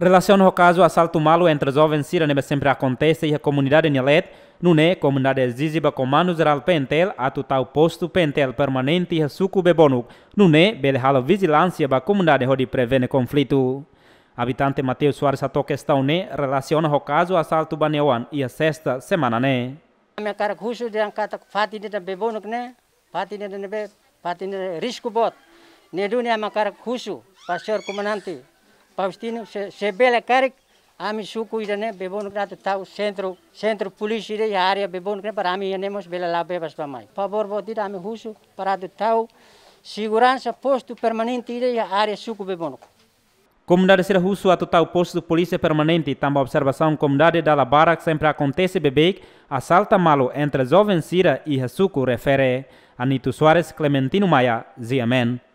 Relaciona o caso assalto malo entre jovens sírios sempre acontece e a comunidade Nilet, não é comunidade exigiba com mano geral pentel, a total posto pentel permanente e suco bebonu, não é belhalo vigilância da comunidade onde prevene conflito. Habitante Mateus Soares a questão né? relaciona o caso assalto banewan e a sexta semana né. Minha cara cujo de ancata fatinha da bebonu né, fatinha da nebe, fatinha risco bot, ne dunia minha cara cujo, pastor comandante. Palestina, Sebelecarec, हामी सुकुइरहने बेबोनुक्रात था Santro Santro police इरे हारे बेबोनुक्रे पर हामी यने मस बेला लाबे बसबामाई फबोर बोतिर हामी हुसु परादु थाउ segurança posto permanente iरे हारे सुकु बेबोनुक Comunidade Sirahusso, a total posto de polícia permanente, também a observação comunidade da Labara, que sempre acontece bebê, assalta malo entre jovens Sira e Hassuko, refere Anito Soares, Clementino Maia, Ziamen.